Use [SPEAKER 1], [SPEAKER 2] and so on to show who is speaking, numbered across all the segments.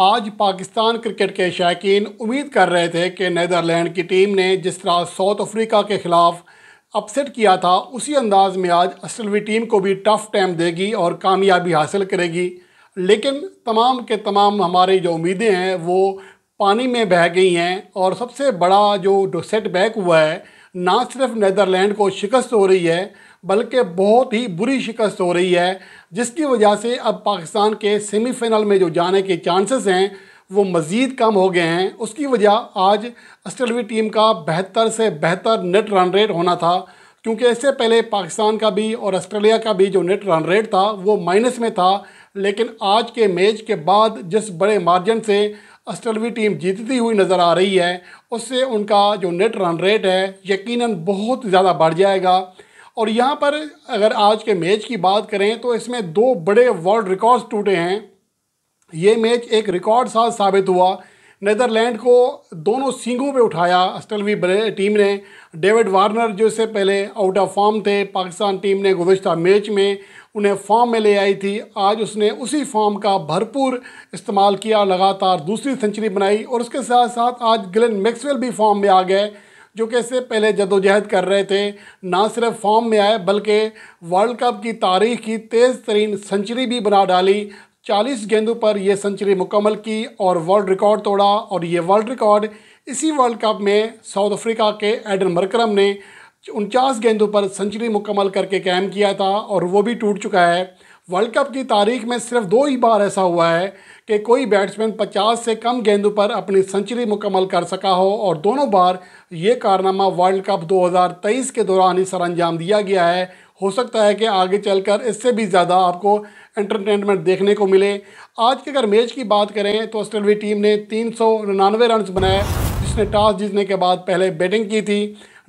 [SPEAKER 1] आज पाकिस्तान क्रिकेट के शायकीन उम्मीद कर रहे थे कि नदरलैंड की टीम ने जिस तरह साउथ अफ्रीका के ख़िलाफ़ अपसेट किया था उसी अंदाज में आज असलवी टीम को भी टफ़ टाइम देगी और कामयाबी हासिल करेगी लेकिन तमाम के तमाम हमारी जो उम्मीदें हैं वो पानी में बह गई हैं और सबसे बड़ा जो सेटबैक हुआ है ना सिर्फ नदरलैंड को शिकस्त हो रही है बल्कि बहुत ही बुरी शिकस्त हो रही है जिसकी वजह से अब पाकिस्तान के सेमीफाइनल में जो जाने के चांसेस हैं वो मज़ीद कम हो गए हैं उसकी वजह आज ऑस्ट्रेलवी टीम का बेहतर से बेहतर नेट रन रेट होना था क्योंकि इससे पहले पाकिस्तान का भी और ऑस्ट्रेलिया का भी जो नेट रन रेट था वो माइनस में था लेकिन आज के मैच के बाद जिस बड़े मार्जिन से ऑस्ट्रेलवी टीम जीतती हुई नज़र आ रही है उससे उनका जो नेट रन रेट है यकीनन बहुत ज़्यादा बढ़ जाएगा और यहाँ पर अगर आज के मैच की बात करें तो इसमें दो बड़े वर्ल्ड रिकॉर्ड्स टूटे हैं ये मैच एक रिकॉर्ड साज साबित हुआ नदरलैंड को दोनों सींगों पे उठाया अस्टलवी टीम ने डेविड वार्नर जो इससे पहले आउट ऑफ फॉर्म थे पाकिस्तान टीम ने गुजशत मैच में उन्हें फॉर्म में ले आई थी आज उसने उसी फॉर्म का भरपूर इस्तेमाल किया लगातार दूसरी सेंचुरी बनाई और उसके साथ साथ आज ग्लेन मैक्सवेल भी फॉर्म में आ गए जो कि इससे पहले जदोजहद कर रहे थे ना सिर्फ फॉर्म में आए बल्कि वर्ल्ड कप की तारीख की तेज़ तरीन सेंचुरी भी बना डाली चालीस गेंदों पर यह सेंचुरी मुकम्मल की और वर्ल्ड रिकॉर्ड तोड़ा और ये वर्ल्ड रिकॉर्ड इसी वर्ल्ड कप में साउथ अफ्रीका के एडन मरक्रम ने उनचास गेंदों पर सेंचुरी मुकम्मल करके कायम किया था और वो भी टूट चुका है वर्ल्ड कप की तारीख में सिर्फ दो ही बार ऐसा हुआ है कि कोई बैट्समैन 50 से कम गेंदों पर अपनी सेंचुरी मुकम्मल कर सका हो और दोनों बार ये कारनामा वर्ल्ड कप 2023 के दौरान ही सर अंजाम दिया गया है हो सकता है कि आगे चलकर इससे भी ज़्यादा आपको एंटरटेनमेंट देखने को मिले आज के अगर मैच की बात करें तो ऑस्ट्रेलिया टीम ने तीन सौ रन बनाए जिसने टॉस जीतने के बाद पहले बैटिंग की थी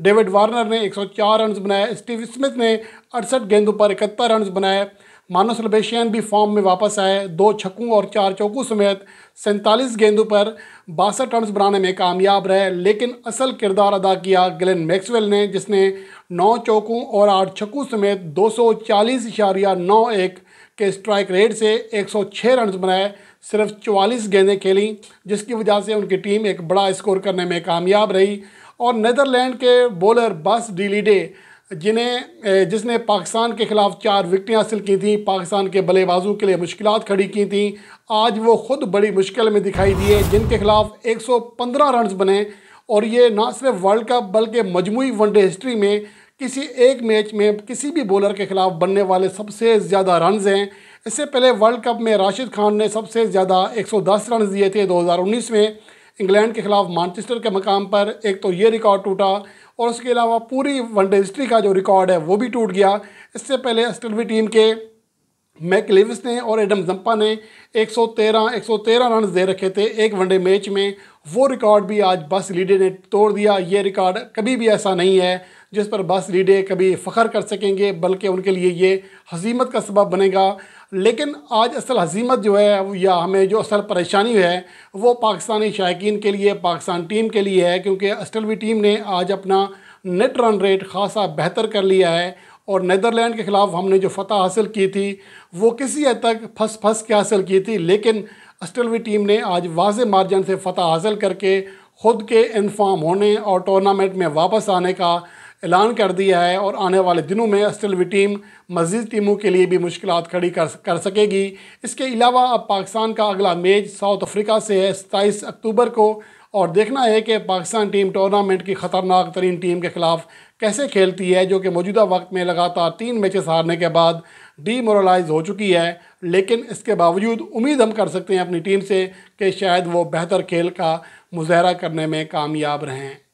[SPEAKER 1] डेविड वार्नर ने 104 रन बनाए स्टीव स्मिथ ने अड़सठ गेंदों पर इकहत्तर रन बनाए सलबेशियन भी फॉर्म में वापस आए दो छक्कों और चार चौकों समेत सैंतालीस गेंदों पर बासठ रन बनाने में कामयाब रहे लेकिन असल किरदार अदा किया ग्लेन मैक्सवेल ने जिसने नौ चौकों और आठ छक्कों समेत दो सौ चालीस इशारिया नौ एक के स्ट्राइक रेट से एक सौ छः रन बनाए सिर्फ चवालीस गेंदें खेलें जिसकी वजह से उनकी टीम एक बड़ा स्कोर करने में कामयाब रही और नदरलैंड के बॉलर बस डीलीडे जिन्हें जिसने पाकिस्तान के ख़िलाफ़ चार विकटें हासिल की थी पाकिस्तान के बल्लेबाजों के लिए मुश्किल खड़ी की थी आज वो ख़ुद बड़ी मुश्किल में दिखाई दिए जिनके ख़िलाफ़ 115 रन्स बने और ये ना सिर्फ वर्ल्ड कप बल्कि मजमू वनडे हिस्ट्री में किसी एक मैच में किसी भी बॉलर के ख़िलाफ़ बनने वाले सबसे ज़्यादा रन्स हैं इससे पहले वर्ल्ड कप में राशिद खान ने सबसे ज़्यादा दस रन दिए थे उन्नीस में इंग्लैंड के खिलाफ मानचेस्टर के मकाम पर एक तो ये रिकॉर्ड टूटा और उसके अलावा पूरी वनडे हिस्ट्री का जो रिकॉर्ड है वो भी टूट गया इससे पहले ऑस्ट्रेलवी टीम के मैक लेविस ने और एडम जम्पा ने 113 113 रन दे रखे थे एक वनडे मैच में वो रिकॉर्ड भी आज बस लीडर ने तोड़ दिया ये रिकॉर्ड कभी भी ऐसा नहीं है जिस पर बस लीडे कभी फ़ख्र कर सकेंगे बल्कि उनके लिए ये हजीमत का सबब बनेगा लेकिन आज असल हजीमत जो है या हमें जो असल परेशानी है वो पाकिस्तानी शायकीन के लिए पाकिस्तान टीम के लिए है क्योंकि अस्टलवी टीम ने आज अपना नेट रन रेट खासा बेहतर कर लिया है और नदरलैंड के ख़िलाफ़ हमने जो फतह हासिल की थी वो किसी हद तक फंस फंस के हासिल की थी लेकिन अस्टलवी टीम ने आज वाज मार्जन से फतह हासिल करके ख़ुद के इनफॉर्म होने और टूर्नामेंट में वापस आने का ऐलान कर दिया है और आने वाले दिनों में अस्टलवी टीम मजीद टीमों के लिए भी मुश्किल खड़ी कर कर सकेगी इसके अलावा अब पाकिस्तान का अगला मैच साउथ अफ्रीका से है सताईस अक्टूबर को और देखना है कि पाकिस्तान टीम टूर्नामेंट की ख़तरनाक तरीन टीम के ख़िलाफ़ कैसे खेलती है जो कि मौजूदा वक्त में लगातार तीन मैचेस हारने के बाद डीमोरलाइज हो चुकी है लेकिन इसके बावजूद उम्मीद हम कर सकते हैं अपनी टीम से कि शायद वो बेहतर खेल का मुजाहरा करने में कामयाब रहें